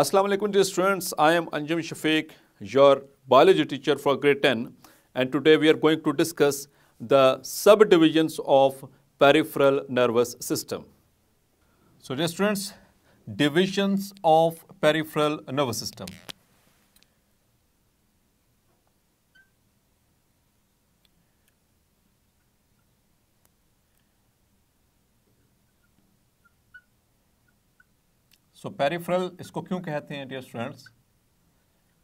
Assalamu alaikum dear students, I am Anjum Shafiq, your biology teacher for grade 10 and today we are going to discuss the subdivisions of peripheral nervous system. So dear students, divisions of peripheral nervous system. So peripheral इसको क्यों कहते हैं dear students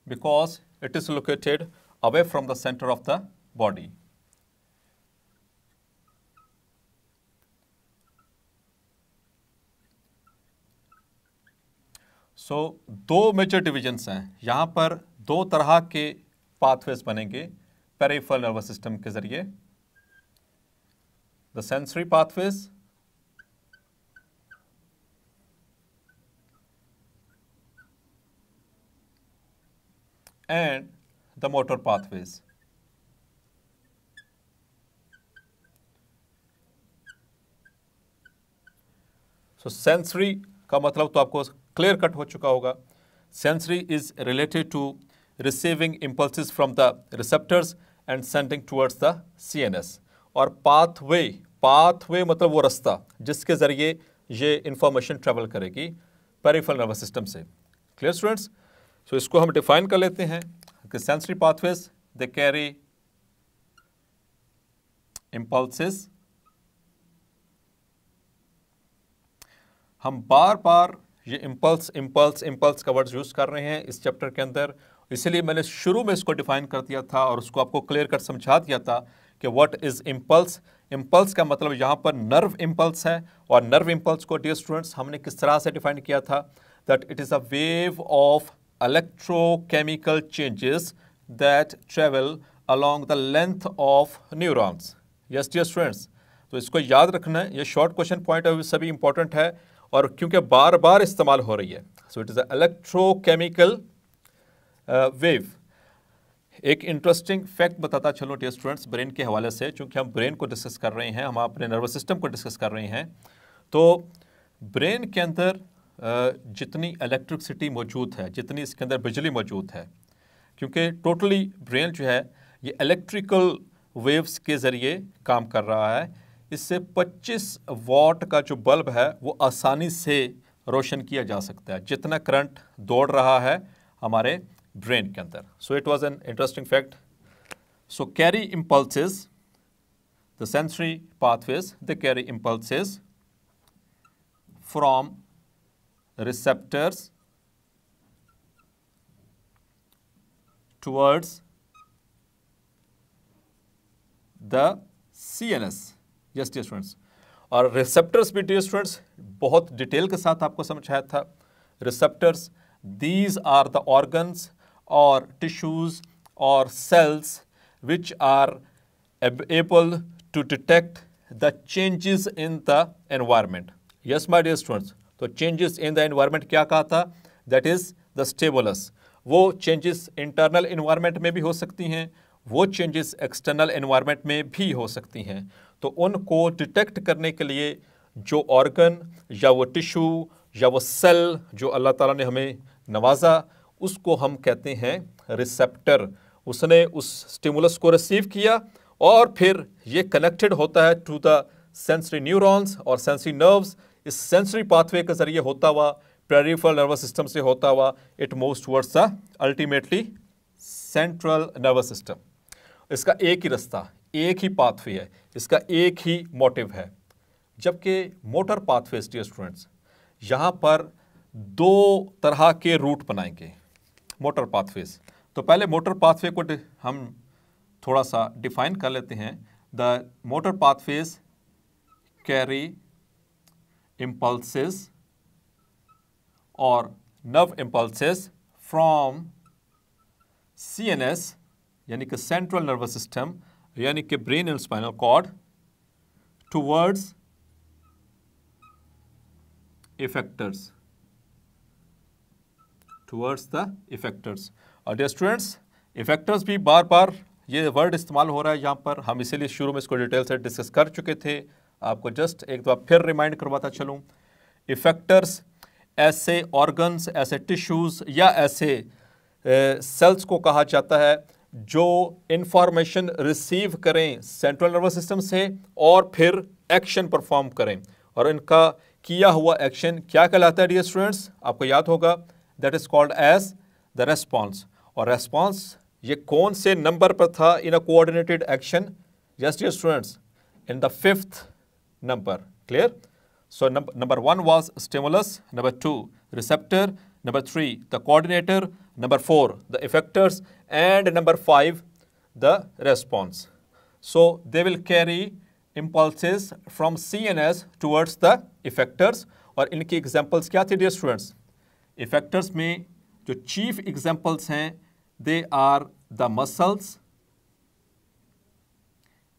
because it is located away from the centre of the body so दो major divisions हैं यहां पर दो तरह के पाथवेज बनेंगे पेरीफ्रल नर्वस सिस्टम के जरिए the sensory pathways and the motor pathways. So sensory का मतलब तो आपको क्लियर कट हो चुका होगा sensory is related to receiving impulses from the receptors and sending towards the S और पाथवे पाथवे मतलब वो रास्ता जिसके ज़रिए ये इंफॉर्मेशन ट्रेवल करेगी पेरिफल नर्वस सिस्टम से क्लियर स्टूडेंट्स सो इसको हम डिफाइन कर लेते हैं कि sensory pathways they carry impulses हम बार बार ये इम्पल्स इम्पल्स इंपल्स का वर्ड्स यूज़ कर रहे हैं इस चैप्टर के अंदर इसलिए मैंने शुरू में इसको डिफाइन कर दिया था और उसको आपको क्लियर कर समझा दिया था कि व्हाट इज़ इम्पल्स इंपल्स का मतलब यहां पर नर्व इम्पल्स है और नर्व इम्पल्स को डियर स्टूडेंट्स हमने किस तरह से डिफाइन किया था that it is a wave of electrochemical changes that travel along the length of neurons. Yes, dear students. तो इसको याद रखना है ये शॉर्ट क्वेश्चन पॉइंट व्यू सभी इंपॉर्टेंट है और क्योंकि बार बार इस्तेमाल हो रही है so it is a electrochemical wave एक इंटरेस्टिंग फैक्ट बताता चलो डियर स्टूडेंट्स ब्रेन के हवाले से चूँकि हम ब्रेन को डिस्कस कर रहे हैं हम अपने नर्वस सिस्टम को डिस्कस कर रहे हैं तो ब्रेन के अंदर जितनी इलेक्ट्रिकसिटी मौजूद है जितनी इसके अंदर बिजली मौजूद है क्योंकि टोटली ब्रेन जो है ये इलेक्ट्रिकल वेव्स के ज़रिए काम कर रहा है इससे 25 वॉट का जो बल्ब है वो आसानी से रोशन किया जा सकता है जितना करंट दौड़ रहा है हमारे ब्रेन के अंदर so it was an interesting fact so carry impulses the sensory pathways the carry impulses from receptors towards the CNS. Yes, dear students. और receptors भी dear students बहुत डिटेल के साथ आपको समझाया था receptors these are the organs or tissues or cells which are able to detect the changes in the environment. Yes, my dear students. तो changes in the environment क्या कहा था दैट इज़ द स्टेबुलस वो चेंजेस इंटरनल इन्वायरमेंट में भी हो सकती हैं वो चेंजेस एक्सटर्नल इन्वायरमेंट में भी हो सकती हैं तो उनको डिटेक्ट करने के लिए जो ऑर्गन या वो टिशू या वो सेल जो अल्लाह ताला ने हमें नवाजा उसको हम कहते हैं रिसेप्टर उसने उस स्टिमुलस को रिसीव किया और फिर ये कनेक्टेड होता है टू द सेंसरी न्यूरॉन्स और सेंसरी नर्व्स इस सेंसरी पाथवे के जरिए होता हुआ पेरीफल नर्वस सिस्टम से होता हुआ it most towards a ultimately central nervous system इसका एक ही रास्ता एक ही पाथवे है इसका एक ही मोटिव है जबकि मोटर पाथवे डियर स्टूडेंट्स यहाँ पर दो तरह के रूट बनाएंगे मोटर पाथवेज तो पहले मोटर पाथवे को हम थोड़ा सा डिफाइन कर लेते हैं the motor pathways carry impulses or nerve impulses from CNS यानी कि central nervous system, यानी कि brain and spinal cord, towards effectors towards the effectors और डियर स्टूडेंट्स effectors भी बार बार ये वर्ड इस्तेमाल हो रहा है यहाँ पर हम इसीलिए शुरू में इसको डिटेल से डिस्कस कर चुके थे आपको जस्ट एक बार फिर रिमाइंड करवाता चलूँ इफेक्टर्स ऐसे ऑर्गन्स ऐसे टिश्यूज़ या ऐसे सेल्स को कहा जाता है जो इंफॉर्मेशन रिसीव करें सेंट्रल नर्वस सिस्टम से और फिर एक्शन परफॉर्म करें और इनका किया हुआ एक्शन क्या कहलाता है डियर स्टूडेंट्स आपको याद होगा that is called as the response और रेस्पॉन्स ये कौन से नंबर पर था in a coordinated action yes dear students in the fifth number. Clear? So num number one was stimulus, number two, receptor, number three, the coordinator, number four, the effectors, and number five, the response. So they will carry impulses from CNS towards the effectors और examples, examples क्या थे dear Effectors effectors में chief examples are they are the muscles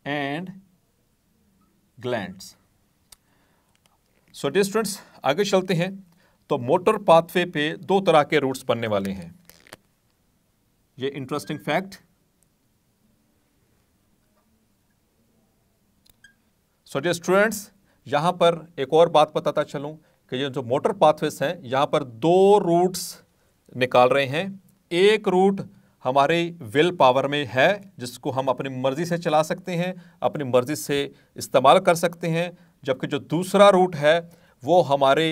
and glands so dear students आगे चलते हैं तो motor pathway पे दो तरह के रूट्स बनने वाले हैं ये interesting fact so dear students यहां पर एक और बात बताता चलूं कि ये जो मोटर पाथवेस हैं यहां पर दो रूट्स निकाल रहे हैं एक रूट हमारे विल पावर में है जिसको हम अपनी मर्ज़ी से चला सकते हैं अपनी मर्ज़ी से इस्तेमाल कर सकते हैं जबकि जो दूसरा रूट है वो हमारे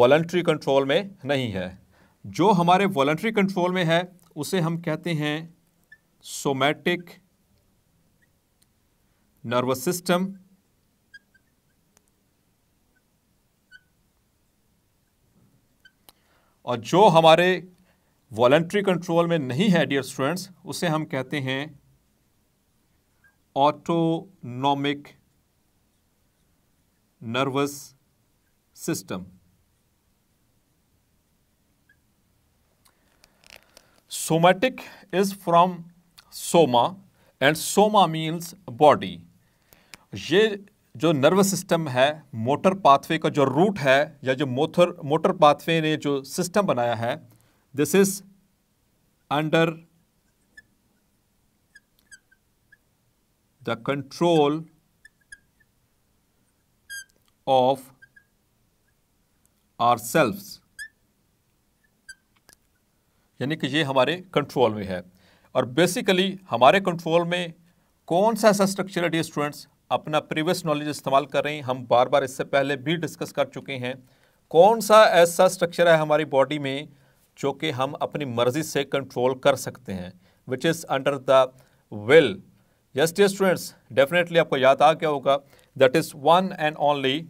वॉल्ट्री कंट्रोल में नहीं है जो हमारे वॉल्ट्री कंट्रोल में है उसे हम कहते हैं सोमैटिक नर्वस सिस्टम और जो हमारे वॉलेंट्री कंट्रोल में नहीं है डियर स्टूडेंट्स उसे हम कहते हैं autonomic nervous system somatic is from soma and soma means body ये जो नर्वस सिस्टम है मोटर पाथवे का जो रूट है या जो मोटर मोटर पाथवे ने जो सिस्टम बनाया है this is under the control of ourselves यानी कि ये हमारे कंट्रोल में है और बेसिकली हमारे कंट्रोल में कौन सा ऐसा स्ट्रक्चर है डी स्टूडेंट्स अपना प्रीवियस नॉलेज इस्तेमाल कर रहे हैं हम बार बार इससे पहले भी डिस्कस कर चुके हैं कौन सा ऐसा स्ट्रक्चर है हमारी बॉडी में जो कि हम अपनी मर्जी से कंट्रोल कर सकते हैं which is under the will yes dear students definitely आपको याद आ गया होगा that is one and only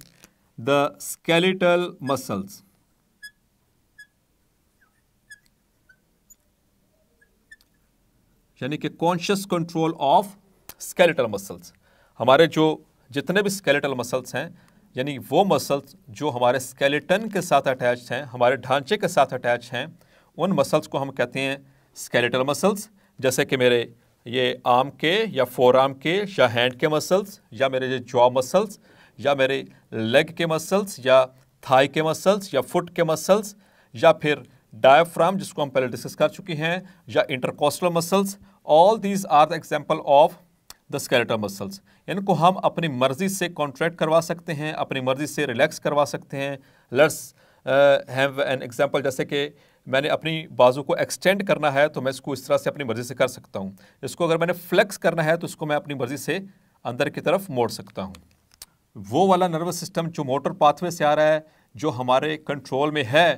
the skeletal muscles यानी कि conscious control of skeletal muscles हमारे जो जितने भी स्केलेटल मसल्स हैं यानी वो मसल्स जो हमारे स्केलेटन के साथ अटैच हैं हमारे ढांचे के साथ अटैच हैं उन मसल्स को हम कहते हैं स्केलेटल मसल्स जैसे कि मेरे ये आर्म के या फोर आर्म के या हैंड के मसल्स या मेरे ये जॉ मसल्स या मेरे लेग के मसल्स या थाई के मसल्स या फुट के मसल्स या फिर डायफ्राम जिसको हम पहले डिस्कस कर चुके हैं या intercostal muscles all these are the example of the skeletal muscles इनको हम अपनी मर्ज़ी से कॉन्ट्रैक्ट करवा सकते हैं अपनी मर्ज़ी से रिलैक्स करवा सकते हैं लेट्स हैव एन एग्जांपल जैसे कि मैंने अपनी बाजू को एक्सटेंड करना है तो मैं इसको इस तरह से अपनी मर्ज़ी से कर सकता हूँ इसको अगर मैंने फ्लैक्स करना है तो इसको मैं अपनी मर्ज़ी से अंदर की तरफ मोड़ सकता हूँ वो वाला नर्वस सिस्टम जो मोटर पाथवे से आ रहा है जो हमारे कंट्रोल में है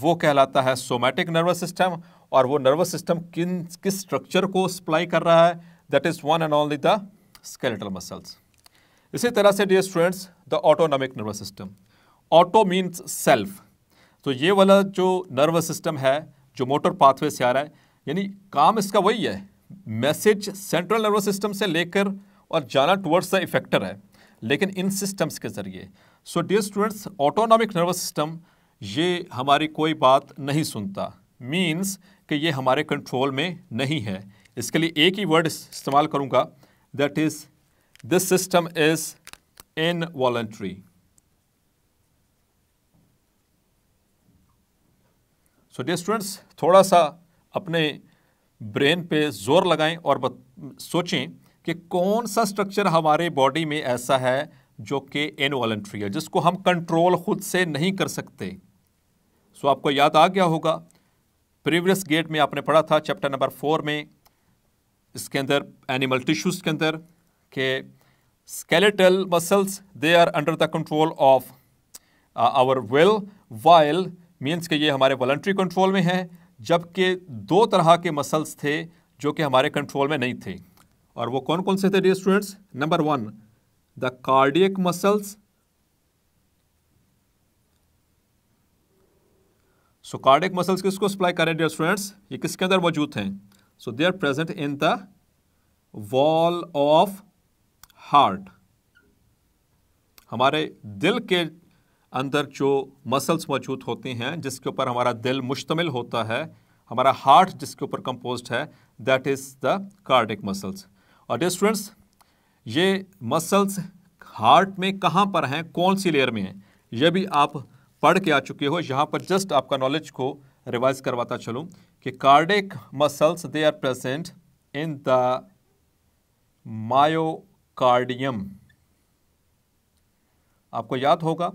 वो कहलाता है सोमैटिक नर्वस सिस्टम और वो नर्वस सिस्टम किन किस स्ट्रक्चर को सप्लाई कर रहा है that is one and only the skeletal muscles इसी तरह से dear students the autonomic nervous system auto means self तो ये वाला जो नर्वस सिस्टम है जो मोटर पाथवे से आ रहा है यानी काम इसका वही है मैसेज सेंट्रल नर्वस सिस्टम से लेकर और जाना टूवर्ड्स द इफेक्टर है लेकिन इन सिस्टम्स के ज़रिए so dear students autonomic nervous system ये हमारी कोई बात नहीं सुनता मीन्स कि ये हमारे कंट्रोल में नहीं है इसके लिए एक ही वर्ड इस्तेमाल करूँगा that is this system is in voluntary so dear students थोड़ा सा अपने ब्रेन पे जोर लगाएं और सोचें कि कौन सा स्ट्रक्चर हमारे बॉडी में ऐसा है जो कि इनवॉलेंट्री है जिसको हम कंट्रोल खुद से नहीं कर सकते सो so, आपको याद आ गया होगा प्रीवियस गेट में आपने पढ़ा था चैप्टर नंबर फोर में इसके अंदर एनिमल टिश्यूज़ के अंदर के skeletal muscles they are under the control of our will while means के ये हमारे वॉलंट्री कंट्रोल में हैं जबकि दो तरह के मसल्स थे जो कि हमारे कंट्रोल में नहीं थे और वो कौन कौन से थे dear students number one the cardiac muscles so cardiac muscles किसको सप्लाई करें डियर स्टूडेंट्स ये किसके अंदर मौजूद हैं so they are present in the wall of heart हमारे दिल के अंदर जो मसल्स मौजूद होते हैं जिसके ऊपर हमारा दिल मुश्तमिल होता है हमारा हार्ट जिसके ऊपर कंपोज है that is the cardiac muscles और डे स्टूडेंट्स ये मसल्स हार्ट में कहाँ पर हैं कौन सी लेयर में हैं यह भी आप पढ़ के आ चुके हो यहाँ पर जस्ट आपका नॉलेज को रिवाइज़ करवाता चलूँ कि cardiac muscles they are present in the myocardium आपको याद होगा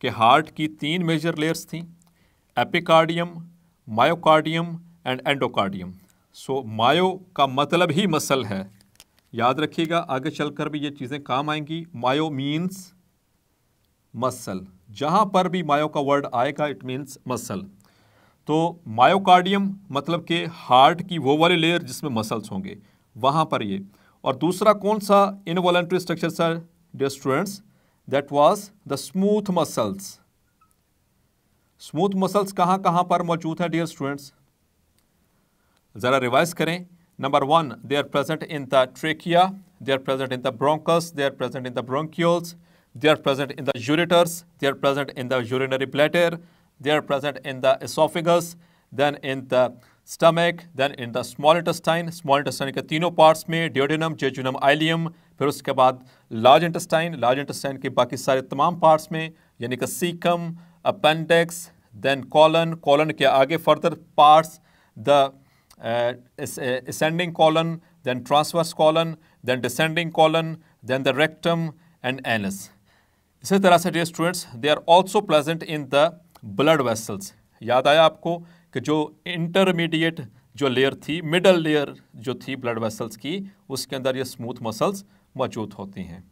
कि हार्ट की तीन मेजर लेयर्स थी epicardium myocardium and endocardium so myo का मतलब ही मसल है याद रखिएगा आगे चलकर भी ये चीज़ें काम आएंगी मायो मीन्स मसल जहाँ पर भी मायो का वर्ड आएगा इट मीन्स मसल तो मायोकार्डियम मतलब के हार्ट की वो वाले लेयर जिसमें मसल्स होंगे वहाँ पर ये और दूसरा कौन सा involuntary structure sir dear students that was the smooth muscles smooth muscles कहाँ कहाँ पर मौजूद हैं डियर स्टूडेंट्स ज़रा रिवाइज करें number one they are present in the trachea they are present in the bronchus they are present in the bronchioles they are present in the ureters they are present in the urinary bladder They are present in the esophagus, then in the stomach, then in the small intestine, small intestine के तीनों parts में duodenum, jejunum, ileum, फिर उसके बाद large intestine, large intestine के बाकी सारे तमाम parts में यानी कि cecum, appendix, then colon, colon के आगे further parts, the uh, ascending colon, then transverse colon, then descending colon, then the rectum and anus. इसे तरह से dear students, they are also present in the blood vessels याद आया आपको कि जो इंटरमीडिएट जो लेयर थी मिडल लेयर जो थी ब्लड वेसल्स की उसके अंदर ये स्मूथ मसल्स मौजूद होती हैं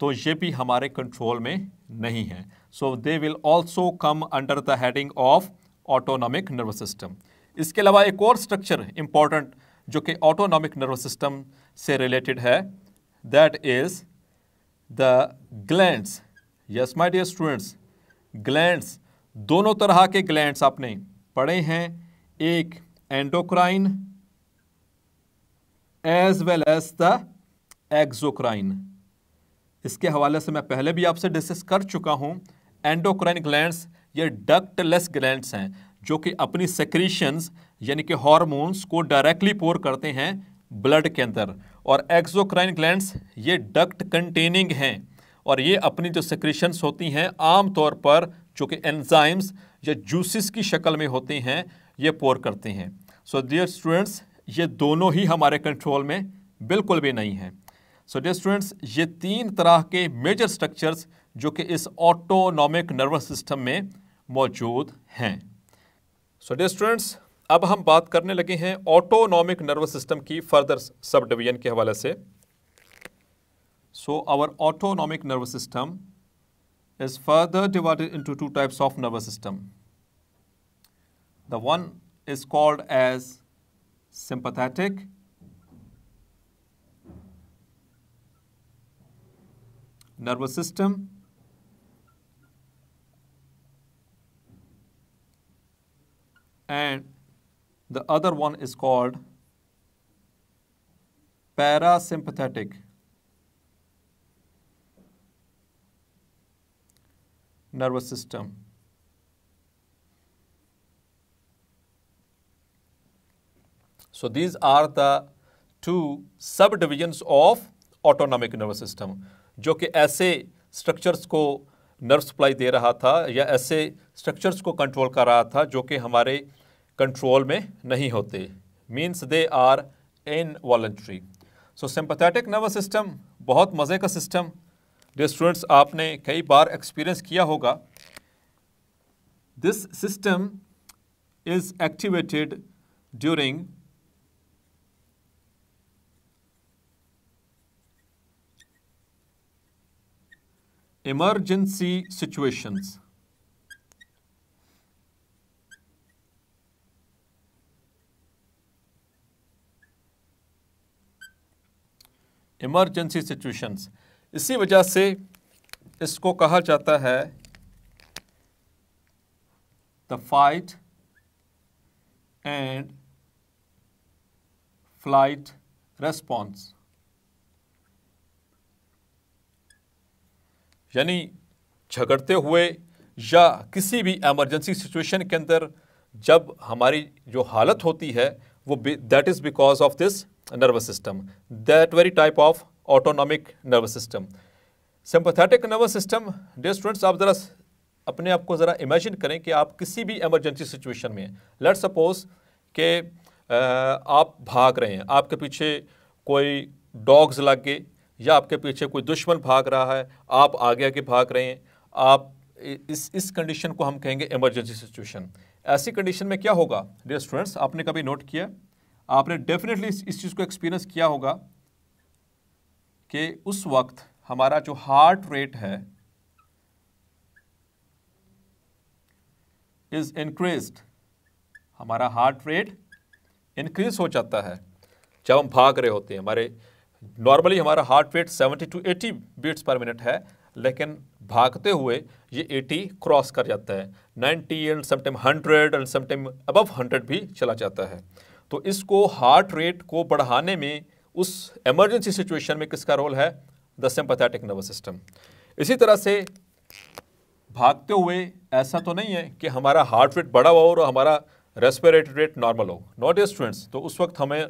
तो ये भी हमारे कंट्रोल में नहीं है so they will also come under the heading of autonomic nervous system इसके अलावा एक और स्ट्रक्चर इम्पॉर्टेंट जो कि ऑटोनॉमिक नर्वस सिस्टम से रिलेटेड है that is the gland yes my dear students glands दोनों तरह के ग्लैंड्स आपने पढ़े हैं एक endocrine as well as the exocrine इसके हवाले से मैं पहले भी आपसे डिस्कस कर चुका हूँ एंडोक्राइन ग्लैंड्स ये डक्टलेस ग्लैंड्स हैं जो कि अपनी सेक्रीशंस यानी कि हॉर्मोन्स को डायरेक्टली पोर करते हैं ब्लड के अंदर और एक्जोक्राइन ग्लैंड्स ये डक्ट कंटेनिंग हैं और ये अपनी जो सेक्रीशंस होती हैं आमतौर पर जो कि एंजाइम्स या जूसेस की शक्ल में होते हैं ये पोर करते हैं सो डियर स्टूडेंट्स ये दोनों ही हमारे कंट्रोल में बिल्कुल भी नहीं है सो डियर स्टूडेंट्स ये तीन तरह के मेजर स्ट्रक्चर्स जो कि इस ऑटोनॉमिक नर्वस सिस्टम में मौजूद हैं सो डियर स्टूडेंट्स अब हम बात करने लगे हैं ऑटोनॉमिक नर्वस सिस्टम की फर्दर सब डिवीजन के हवाले से so our autonomic nervous system is further divided into two types of nervous system. The one is called as sympathetic nervous system and the other one is called parasympathetic nervous system. So these are the two subdivisions of autonomic nervous system जो कि ऐसे structures को nerve supply दे रहा था या ऐसे structures को control कर रहा था जो कि हमारे कंट्रोल में नहीं होते means they are in voluntary so sympathetic nervous system बहुत मज़े का सिस्टम डियर स्टूडेंट्स आपने कई बार एक्सपीरियंस किया होगा this system is activated during emergency situations emergency situations इसी वजह से इसको कहा जाता है the fight and flight response यानी झगड़ते हुए या किसी भी एमरजेंसी सिचुएशन के अंदर जब हमारी जो हालत होती है वो that is because of this nervous system that very type of autonomic nervous system sympathetic nervous system dear students आप ज़रा अपने आप को ज़रा इमेजिन करें कि आप किसी भी इमरजेंसी सिचुएशन में लेट सपोज के आप भाग रहे हैं आपके पीछे कोई डॉग्स लग गए या आपके पीछे कोई दुश्मन भाग रहा है आप आगे आगे भाग रहे हैं आप इस इस कंडीशन को हम कहेंगे इमरजेंसी सिचुएशन ऐसी कंडीशन में क्या होगा डे स्टूडेंट्स आपने कभी नोट किया आपने डेफिनेटली इस चीज़ को एक्सपीरियंस किया होगा कि उस वक्त हमारा जो हार्ट रेट है इज इंक्रीज हमारा हार्ट रेट इंक्रीज हो जाता है जब हम भाग रहे होते हैं हमारे नॉर्मली हमारा heart rate 70 to 80 beats per minute है लेकिन भागते हुए ये 80 क्रॉस कर जाता है 90 and sometime 100 and sometime above 100 भी चला जाता है तो इसको हार्ट रेट को बढ़ाने में उस एमरजेंसी सिचुएशन में किसका रोल है द सिंपथेटिक नर्वस सिस्टम इसी तरह से भागते हुए ऐसा तो नहीं है कि हमारा हार्ट रेट बढ़ा हुआ हो और हमारा रेस्पिरेटरी रेट नॉर्मल हो नॉट ए स्टूडेंट्स तो उस वक्त हमें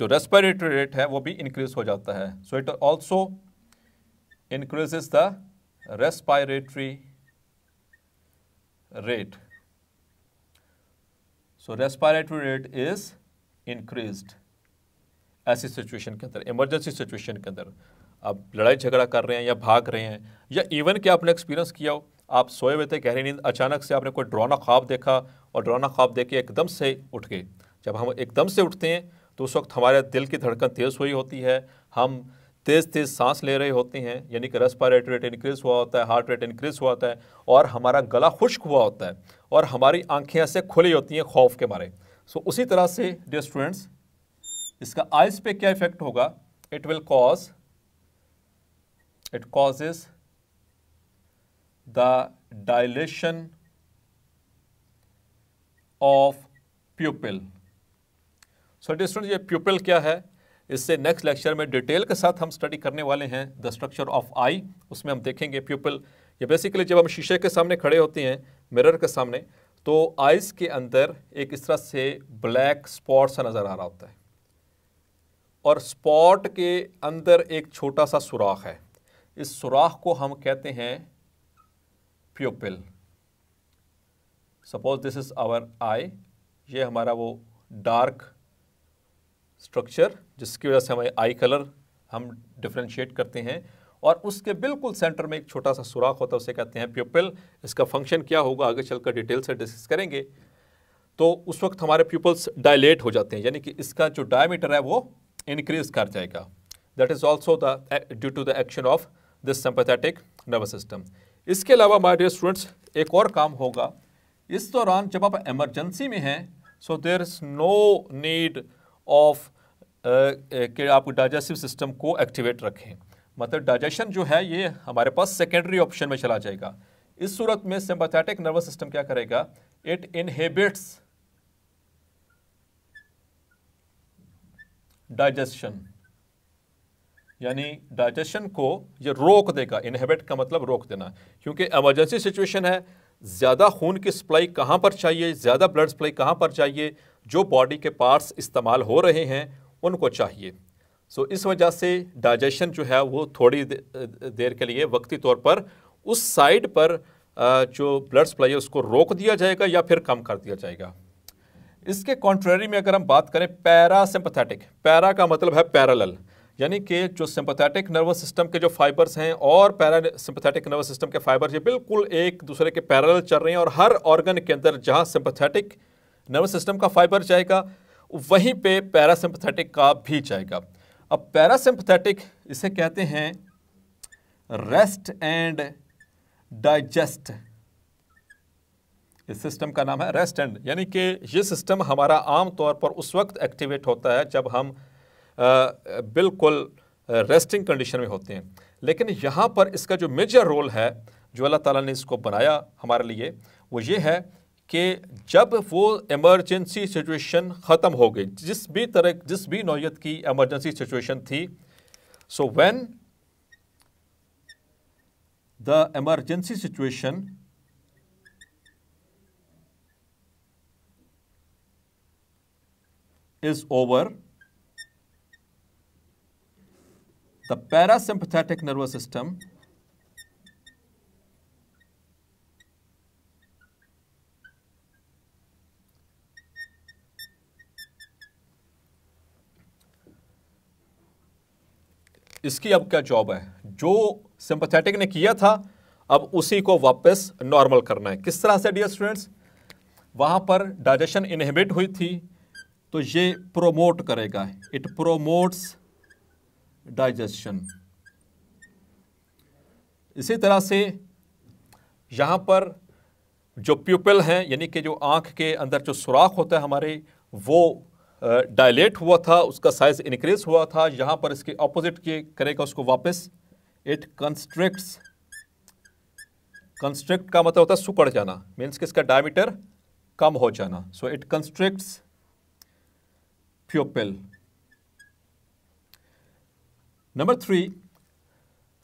जो रेस्पिरेटरी रेट है वो भी इंक्रीज हो जाता है so it also increases the respiratory rate so respiratory rate is increased ऐसी सिचुएशन के अंदर इमरजेंसी सिचुएशन के अंदर आप लड़ाई झगड़ा कर रहे हैं या भाग रहे हैं या इवन कि आपने एक्सपीरियंस किया हो आप सोए हुए थे गहरी नींद अचानक से आपने कोई ड्रोना ख्वाब देखा और ड्रोना ख्वाब देख के एकदम से उठ गए जब हम एकदम से उठते हैं तो उस वक्त हमारे दिल की धड़कन तेज़ हुई होती है हम तेज़ तेज़ सांस ले रहे होते हैं यानी कि रेस्पायरेटरी रेट इंक्रीज़ हुआ होता है हार्ट रेट इंक्रीज़ हुआ होता है और हमारा गला खुश्क हुआ होता है और हमारी आंखें ऐसे खुली होती हैं खौफ के मारे सो उसी तरह से डियर स्टूडेंट्स इसका आइस पे क्या इफेक्ट होगा it will cause it causes the dilation of pupil so student ये प्यूपिल क्या है इससे नेक्स्ट लेक्चर में डिटेल के साथ हम स्टडी करने वाले हैं द स्ट्रक्चर ऑफ आई उसमें हम देखेंगे प्यूपल ये बेसिकली जब हम शीशे के सामने खड़े होते हैं मिरर के सामने तो आइज़ के अंदर एक इस तरह से ब्लैक स्पॉट सा नज़र आ रहा होता है और स्पॉट के अंदर एक छोटा सा सुराख है इस सुराख को हम कहते हैं pupil suppose this is our eye ये हमारा वो डार्क स्ट्रक्चर जिसकी वजह से हमारे आई कलर हम डिफ्रेंशिएट करते हैं और उसके बिल्कुल सेंटर में एक छोटा सा सुराख होता है उसे कहते हैं प्यूपिल इसका फंक्शन क्या होगा आगे चलकर डिटेल से डिस्कस करेंगे तो उस वक्त हमारे प्यूपल्स डायलेट हो जाते हैं यानी कि इसका जो डायमीटर है वो इंक्रीज कर जाएगा that is also the due to the action of this sympathetic nervous system इसके अलावा माय डियर स्टूडेंट्स एक और काम होगा इस दौरान जब आप एमरजेंसी में हैं so there is no need of कि आप डाइजेस्टिव सिस्टम को एक्टिवेट रखें मतलब डाइजेशन जो है ये हमारे पास सेकेंडरी ऑप्शन में चला जाएगा इस सूरत में सिम्पथेटिक नर्वस सिस्टम क्या करेगा इट इनहेबिट्स डाइजेशन यानी डाइजेशन को ये रोक देगा इनहेबिट का मतलब रोक देना क्योंकि एमरजेंसी सिचुएशन है ज़्यादा खून की सप्लाई कहाँ पर चाहिए ज़्यादा ब्लड सप्लाई कहाँ पर चाहिए जो बॉडी के पार्ट्स इस्तेमाल हो रहे हैं उनको चाहिए सो इस वजह से डाइजेशन जो है वो थोड़ी देर के लिए वक्ती तौर पर उस साइड पर जो ब्लड सप्लाई है उसको रोक दिया जाएगा या फिर कम कर दिया जाएगा इसके कॉन्ट्रेरी में अगर हम बात करें पैरा सिंपथेटिक पैरा का मतलब है पैरल यानी कि जो सिंपथैटिक नर्वस सिस्टम के जो फाइबर्स हैं और पैरा सिंपथेटिक नर्वस सिस्टम के फाइबर्स ये बिल्कुल एक दूसरे के पैरल चल रहे हैं और हर ऑर्गन के अंदर जहाँ सिंपथैटिक नर्वस सिस्टम का फाइबर जाएगा वहीं पे पैरासिम्पथेटिक का भी जाएगा अब पैरासिम्पथैटिक इसे कहते हैं रेस्ट एंड डाइजेस्ट इस सिस्टम का नाम है रेस्ट एंड यानी कि ये सिस्टम हमारा आम तौर पर उस वक्त एक्टिवेट होता है जब हम आ, बिल्कुल रेस्टिंग कंडीशन में होते हैं लेकिन यहाँ पर इसका जो मेजर रोल है जो अल्लाह ताला ने इसको बनाया हमारे लिए वो ये है कि जब वो एमरजेंसी सिचुएशन ख़त्म हो गई जिस भी तरह जिस भी नौीयत की एमरजेंसी सिचुएशन थी so when the emergency situation is over, the parasympathetic nervous system इसकी अब क्या जॉब है जो सिंपथेटिक ने किया था अब उसी को वापस नॉर्मल करना है किस तरह से डियर स्टूडेंट्स वहां पर डाइजेशन इनहिबिट हुई थी तो ये प्रोमोट करेगा इट प्रोमोट्स डाइजेशन इसी तरह से यहाँ पर जो प्यूपल हैं यानी कि जो आँख के अंदर जो सुराख होता है हमारे वो डायलेट हुआ था उसका साइज़ इनक्रीज़ हुआ था यहाँ पर इसके ऑपोजिट के करेगा उसको वापस इट कंस्ट्रिक्ट कंस्ट्रिक्ट का मतलब होता है सुकड़ जाना मीन्स कि इसका डायमीटर कम हो जाना so it constricts pupil. Number three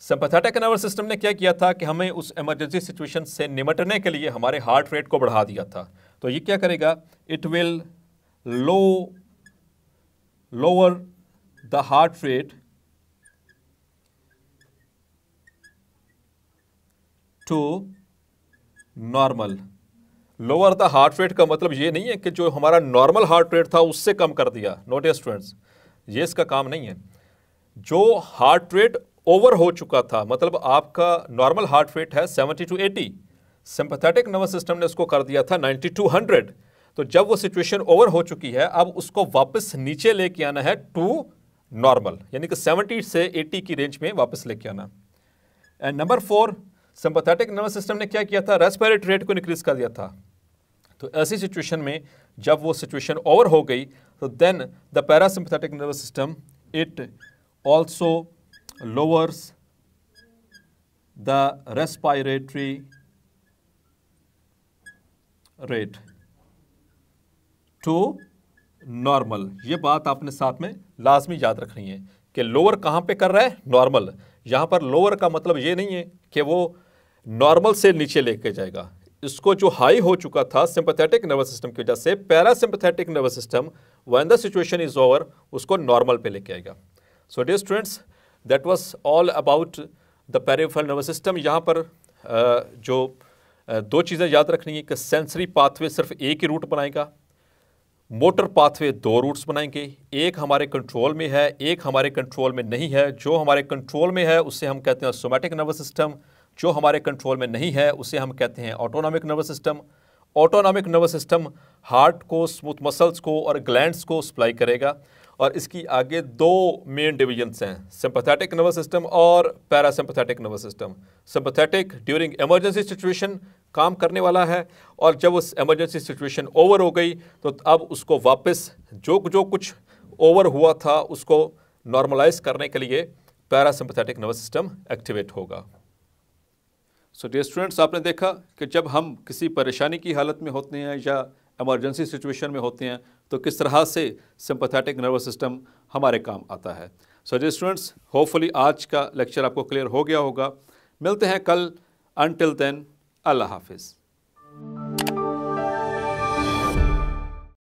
sympathetic nervous system ने क्या किया था कि हमें उस इमरजेंसी सिचुएशन से निमटने के लिए हमारे हार्ट रेट को बढ़ा दिया था तो ये क्या करेगा it will low lower the heart rate to normal lower the heart rate का मतलब ये नहीं है कि जो हमारा नॉर्मल हार्ट रेट था उससे कम कर दिया नोटिस स्टूडेंट्स ये इसका काम नहीं है जो हार्ट रेट ओवर हो चुका था मतलब आपका नॉर्मल हार्ट रेट है 70 टू 80 सिंपथेटिक नर्वस सिस्टम ने उसको कर दिया था 90 टू 100 तो जब वो सिचुएशन ओवर हो चुकी है अब उसको वापस नीचे लेके आना है टू नॉर्मल यानी कि 70 से 80 की रेंज में वापस लेके आना and number four sympathetic nervous system ने क्या किया था रेस्पिरेटरी रेट को इंक्रीज कर दिया था तो ऐसी सिचुएशन में जब वो सिचुएशन ओवर हो गई तो then the parasympathetic nervous system it also lowers the respiratory rate to normal ये बात आपने साथ में लाजमी याद रखनी है कि लोअर कहाँ पे कर रहा है नॉर्मल यहाँ पर लोअर का मतलब ये नहीं है कि वो नॉर्मल से नीचे लेके जाएगा इसको जो हाई हो चुका था सिंपथेटिक नर्वस सिस्टम की वजह से parasympathetic nervous system when the situation is over उसको नॉर्मल पे लेके आएगा so dear students that was all about the peripheral nervous system यहाँ पर जो दो चीज़ें याद रखनी है कि सेंसरी पाथवे सिर्फ एक ही रूट बनाएगा मोटर पाथवे दो रूट्स बनाएंगे एक हमारे कंट्रोल में है एक हमारे कंट्रोल में नहीं है जो हमारे कंट्रोल में है उससे हम कहते हैं सोमेटिक नर्वस सिस्टम जो हमारे कंट्रोल में नहीं है उसे हम कहते हैं autonomic nervous system autonomic nervous system heart को स्मूथ मसल्स को और ग्लैंड्स को सप्लाई करेगा और इसकी आगे दो मेन डिविजन्स हैं सिंपथेटिक नर्वस सिस्टम और parasympathetic nervous system sympathetic during emergency situation काम करने वाला है और जब उस इमरजेंसी सिचुएशन ओवर हो गई तो अब उसको वापस जो जो कुछ ओवर हुआ था उसको नॉर्मलाइज करने के लिए पैरासिम्पथेटिक नर्वस सिस्टम एक्टिवेट होगा सो डे स्टूडेंट्स आपने देखा कि जब हम किसी परेशानी की हालत में होते हैं या एमरजेंसी सिचुएशन में होते हैं तो किस तरह से सिंपथेटिक नर्वस सिस्टम हमारे काम आता है सो डे स्टूडेंट्स होपफुली आज का लेक्चर आपको क्लियर हो गया होगा मिलते हैं कल अनटिल देन अल्लाह हाफिज़